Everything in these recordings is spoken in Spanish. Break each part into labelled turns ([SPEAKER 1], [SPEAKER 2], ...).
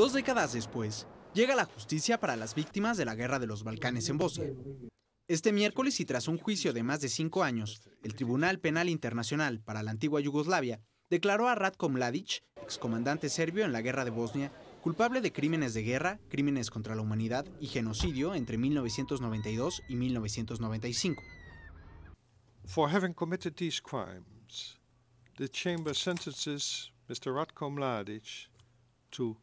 [SPEAKER 1] Dos décadas después, llega la justicia para las víctimas de la guerra de los Balcanes en Bosnia. Este miércoles y tras un juicio de más de cinco años, el Tribunal Penal Internacional para la Antigua Yugoslavia declaró a Ratko Mladic, excomandante serbio en la guerra de Bosnia, culpable de crímenes de guerra, crímenes contra la humanidad y genocidio entre 1992 y 1995. For having committed these crimes, the chamber sentences Mr. Ratko Mladic to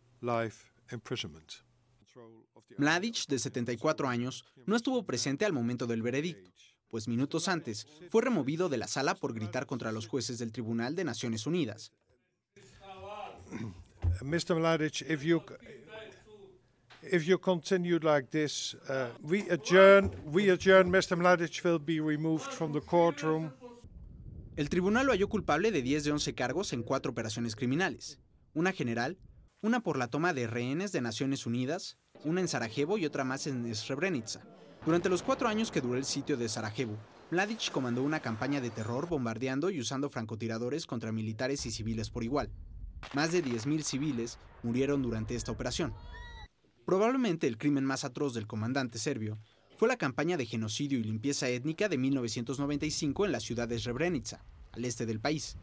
[SPEAKER 1] Mladic, de 74 años, no estuvo presente al momento del veredicto, pues minutos antes fue removido de la sala por gritar contra los jueces del Tribunal de Naciones Unidas. El tribunal lo halló culpable de 10 de 11 cargos en cuatro operaciones criminales, una general, una por la toma de rehenes de Naciones Unidas, una en Sarajevo y otra más en Srebrenica. Durante los cuatro años que duró el sitio de Sarajevo, Mladic comandó una campaña de terror bombardeando y usando francotiradores contra militares y civiles por igual. Más de 10.000 civiles murieron durante esta operación. Probablemente el crimen más atroz del comandante serbio fue la campaña de genocidio y limpieza étnica de 1995 en la ciudad de Srebrenica, al este del país,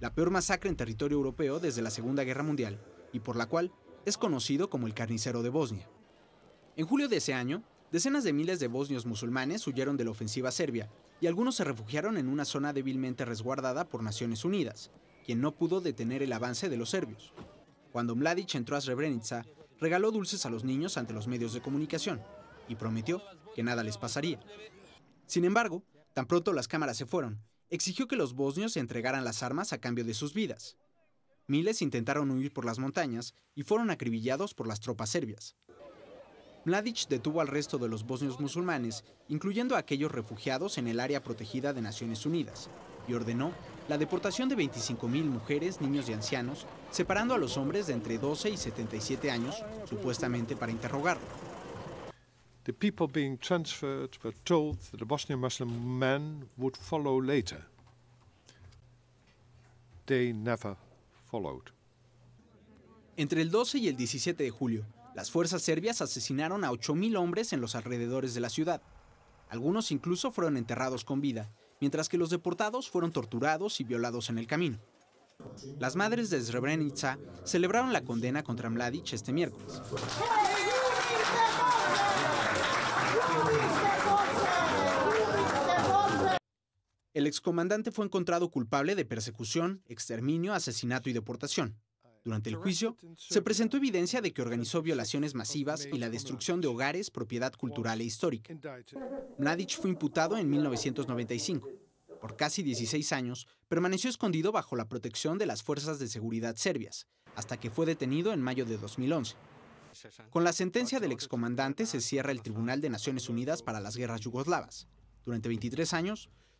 [SPEAKER 1] la peor masacre en territorio europeo desde la Segunda Guerra Mundial, y por la cual es conocido como el carnicero de Bosnia. En julio de ese año, decenas de miles de bosnios musulmanes huyeron de la ofensiva serbia y algunos se refugiaron en una zona débilmente resguardada por Naciones Unidas, quien no pudo detener el avance de los serbios. Cuando Mladic entró a Srebrenica, regaló dulces a los niños ante los medios de comunicación y prometió que nada les pasaría. Sin embargo, tan pronto las cámaras se fueron, exigió que los bosnios entregaran las armas a cambio de sus vidas. Miles intentaron huir por las montañas y fueron acribillados por las tropas serbias. Mladic detuvo al resto de los bosnios musulmanes, incluyendo a aquellos refugiados en el área protegida de Naciones Unidas, y ordenó la deportación de 25.000 mujeres, niños y ancianos, separando a los hombres de entre 12 y 77 años, supuestamente para interrogarlo. The people being transferred were told that the Bosnian Muslim men would follow later. Entre el 12 y el 17 de julio, las fuerzas serbias asesinaron a 8.000 hombres en los alrededores de la ciudad. Algunos incluso fueron enterrados con vida, mientras que los deportados fueron torturados y violados en el camino. Las madres de Srebrenica celebraron la condena contra Mladic este miércoles. El excomandante fue encontrado culpable de persecución, exterminio, asesinato y deportación. Durante el juicio, se presentó evidencia de que organizó violaciones masivas y la destrucción de hogares, propiedad cultural e histórica. Mladic fue imputado en 1995. Por casi 16 años, permaneció escondido bajo la protección de las fuerzas de seguridad serbias, hasta que fue detenido en mayo de 2011. Con la sentencia del excomandante se cierra el Tribunal de Naciones Unidas para las Guerras Yugoslavas. Durante 23 años,